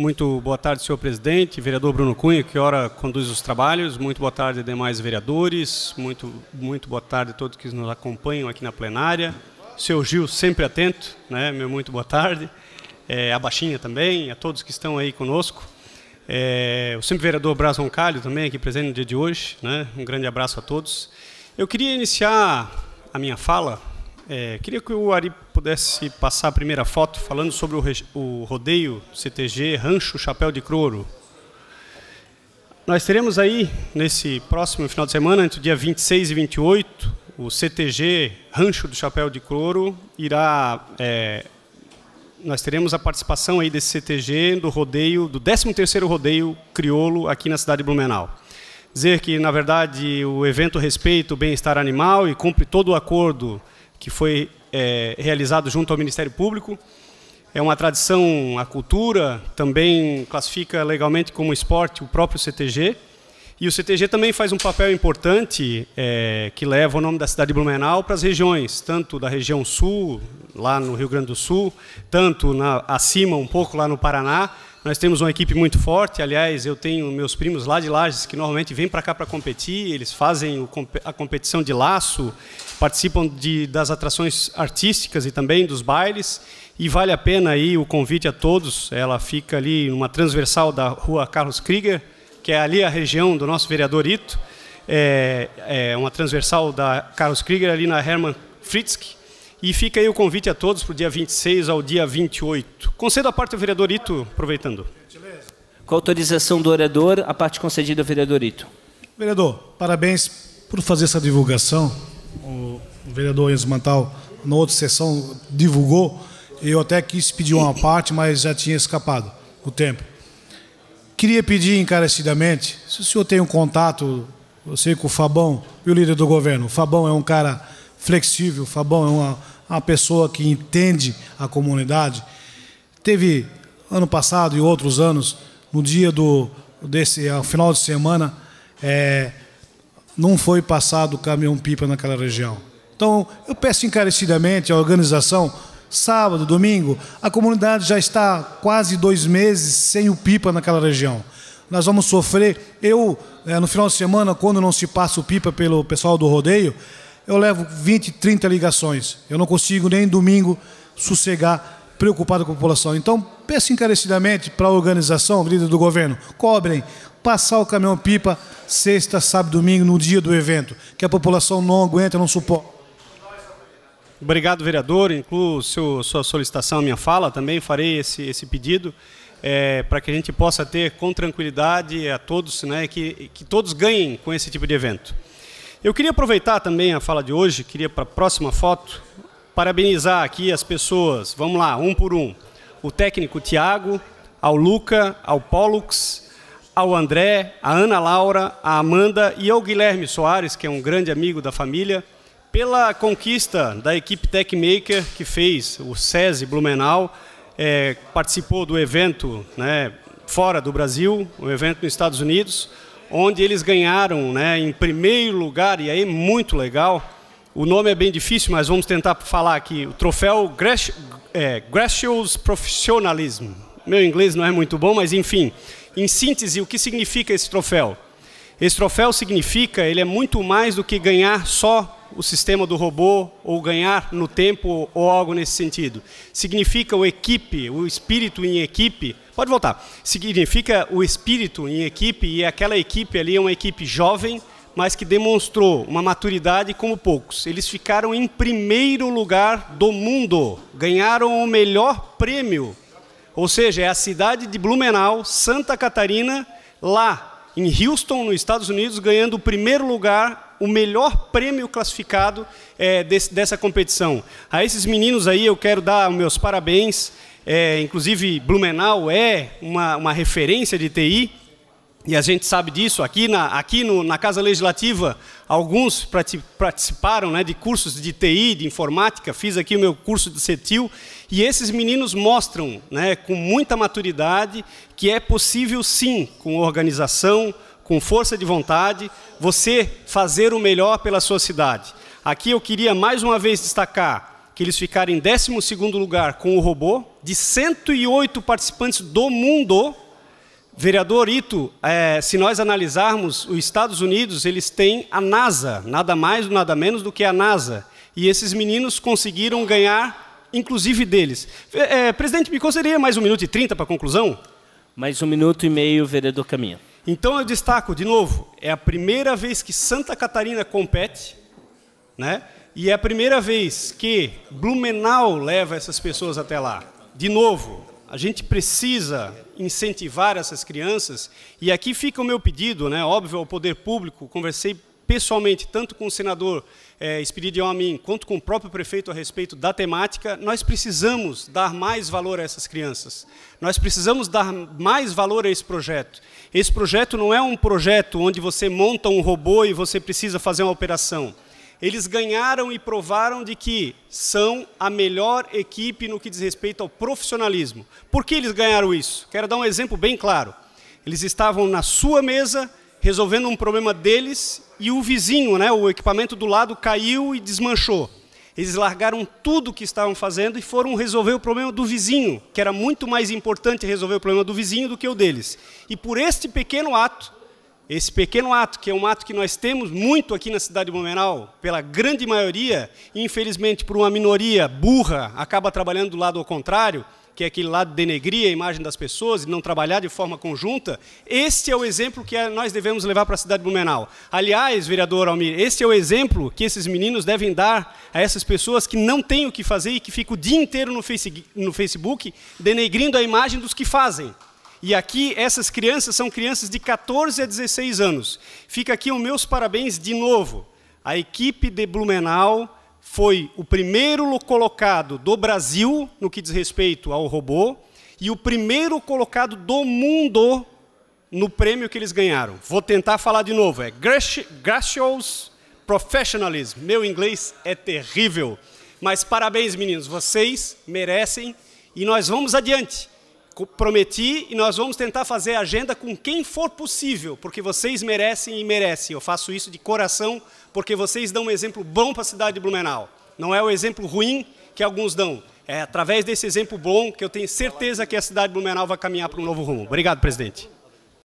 Muito boa tarde, senhor presidente, vereador Bruno Cunha, que hora conduz os trabalhos. Muito boa tarde, demais vereadores. Muito, muito boa tarde a todos que nos acompanham aqui na plenária. Seu Gil, sempre atento, né? Meu muito boa tarde. É, a Baixinha também, a todos que estão aí conosco. É, o sempre vereador Braz Roncalho também aqui presente no dia de hoje, né? Um grande abraço a todos. Eu queria iniciar a minha fala é, queria que o Ari pudesse passar a primeira foto falando sobre o, o rodeio CTG Rancho Chapéu de Crouro. Nós teremos aí, nesse próximo final de semana, entre o dia 26 e 28, o CTG Rancho do Chapéu de Couro irá... É, nós teremos a participação aí desse CTG do rodeio, do 13º Rodeio Criolo aqui na cidade de Blumenau. Dizer que, na verdade, o evento respeita o bem-estar animal e cumpre todo o acordo que foi é, realizado junto ao Ministério Público. É uma tradição, a cultura também classifica legalmente como esporte o próprio CTG. E o CTG também faz um papel importante é, que leva o nome da cidade de Blumenau para as regiões, tanto da região sul, lá no Rio Grande do Sul, tanto na, acima um pouco lá no Paraná, nós temos uma equipe muito forte, aliás, eu tenho meus primos lá de Lages que normalmente vêm para cá para competir, eles fazem a competição de laço, participam de, das atrações artísticas e também dos bailes, e vale a pena aí o convite a todos. Ela fica ali numa transversal da rua Carlos Krieger, que é ali a região do nosso vereador Ito, é, é uma transversal da Carlos Krieger ali na Hermann Fritzky, e fica aí o convite a todos para o dia 26 ao dia 28. Concedo a parte ao vereador Ito, aproveitando. Com autorização do orador, a parte concedida ao vereador Ito. Vereador, parabéns por fazer essa divulgação. O vereador Enzo Mantal, na outra sessão, divulgou. Eu até quis pedir uma parte, mas já tinha escapado o tempo. Queria pedir encarecidamente, se o senhor tem um contato, eu sei que o Fabão e o líder do governo, o Fabão é um cara flexível. Fabão é uma, uma pessoa que entende a comunidade. Teve ano passado e outros anos, no dia do desse ao final de semana, é, não foi passado caminhão pipa naquela região. Então, eu peço encarecidamente à organização, sábado, domingo, a comunidade já está quase dois meses sem o pipa naquela região. Nós vamos sofrer. Eu, é, no final de semana, quando não se passa o pipa pelo pessoal do rodeio, eu levo 20, 30 ligações. Eu não consigo nem domingo sossegar, preocupado com a população. Então, peço encarecidamente para a organização, líder do governo, cobrem passar o caminhão-pipa sexta, sábado, domingo, no dia do evento, que a população não aguenta, não suporta. Obrigado, vereador. Incluo seu, sua solicitação, minha fala também, farei esse, esse pedido é, para que a gente possa ter com tranquilidade a todos, né, que, que todos ganhem com esse tipo de evento. Eu queria aproveitar também a fala de hoje, queria para a próxima foto, parabenizar aqui as pessoas, vamos lá, um por um. O técnico Tiago, ao Luca, ao Pollux, ao André, à Ana Laura, à Amanda e ao Guilherme Soares, que é um grande amigo da família, pela conquista da equipe Techmaker que fez o SESI Blumenau, é, participou do evento né, fora do Brasil, um evento nos Estados Unidos, onde eles ganharam né, em primeiro lugar, e aí muito legal. O nome é bem difícil, mas vamos tentar falar aqui. O troféu Grash, é, Professionalism. Meu inglês não é muito bom, mas enfim. Em síntese, o que significa esse troféu? Esse troféu significa, ele é muito mais do que ganhar só o sistema do robô ou ganhar no tempo ou algo nesse sentido. Significa o equipe, o espírito em equipe, Pode voltar. Significa o espírito em equipe, e aquela equipe ali é uma equipe jovem, mas que demonstrou uma maturidade como poucos. Eles ficaram em primeiro lugar do mundo, ganharam o melhor prêmio. Ou seja, é a cidade de Blumenau, Santa Catarina, lá em Houston, nos Estados Unidos, ganhando o primeiro lugar, o melhor prêmio classificado é, desse, dessa competição. A esses meninos aí eu quero dar meus parabéns. É, inclusive, Blumenau é uma, uma referência de TI, e a gente sabe disso. Aqui na, aqui no, na Casa Legislativa, alguns participaram né, de cursos de TI, de informática. Fiz aqui o meu curso de CETIL. E esses meninos mostram, né, com muita maturidade, que é possível, sim, com organização, com força de vontade, você fazer o melhor pela sua cidade. Aqui eu queria mais uma vez destacar que eles ficaram em 12 lugar com o robô, de 108 participantes do mundo. Vereador Ito, é, se nós analisarmos, os Estados Unidos eles têm a NASA, nada mais, nada menos do que a NASA. E esses meninos conseguiram ganhar, inclusive deles. É, é presidente, me concederia mais um minuto e trinta para a conclusão? Mais um minuto e meio, vereador Caminha. Então eu destaco, de novo, é a primeira vez que Santa Catarina compete, né? E é a primeira vez que Blumenau leva essas pessoas até lá. De novo, a gente precisa incentivar essas crianças. E aqui fica o meu pedido, né, óbvio, ao poder público. Conversei pessoalmente tanto com o senador é, eh, Espiridião Amin quanto com o próprio prefeito a respeito da temática. Nós precisamos dar mais valor a essas crianças. Nós precisamos dar mais valor a esse projeto. Esse projeto não é um projeto onde você monta um robô e você precisa fazer uma operação. Eles ganharam e provaram de que são a melhor equipe no que diz respeito ao profissionalismo. Por que eles ganharam isso? Quero dar um exemplo bem claro. Eles estavam na sua mesa resolvendo um problema deles e o vizinho, né, o equipamento do lado caiu e desmanchou. Eles largaram tudo o que estavam fazendo e foram resolver o problema do vizinho, que era muito mais importante resolver o problema do vizinho do que o deles. E por este pequeno ato, esse pequeno ato, que é um ato que nós temos muito aqui na cidade de Blumenau, pela grande maioria, infelizmente por uma minoria burra, acaba trabalhando do lado ao contrário, que é aquele lado de denegrir a imagem das pessoas e não trabalhar de forma conjunta, este é o exemplo que é, nós devemos levar para a cidade de Blumenau. Aliás, vereador Almir, este é o exemplo que esses meninos devem dar a essas pessoas que não têm o que fazer e que ficam o dia inteiro no Facebook denegrindo a imagem dos que fazem. E aqui essas crianças são crianças de 14 a 16 anos. Fica aqui os meus parabéns de novo. A equipe de Blumenau foi o primeiro colocado do Brasil no que diz respeito ao robô e o primeiro colocado do mundo no prêmio que eles ganharam. Vou tentar falar de novo. É Gracio's Professionalism. Meu inglês é terrível. Mas parabéns, meninos. Vocês merecem e nós vamos adiante prometi e nós vamos tentar fazer agenda com quem for possível, porque vocês merecem e merecem. Eu faço isso de coração, porque vocês dão um exemplo bom para a cidade de Blumenau. Não é o exemplo ruim que alguns dão. É através desse exemplo bom que eu tenho certeza que a cidade de Blumenau vai caminhar para um novo rumo. Obrigado, presidente.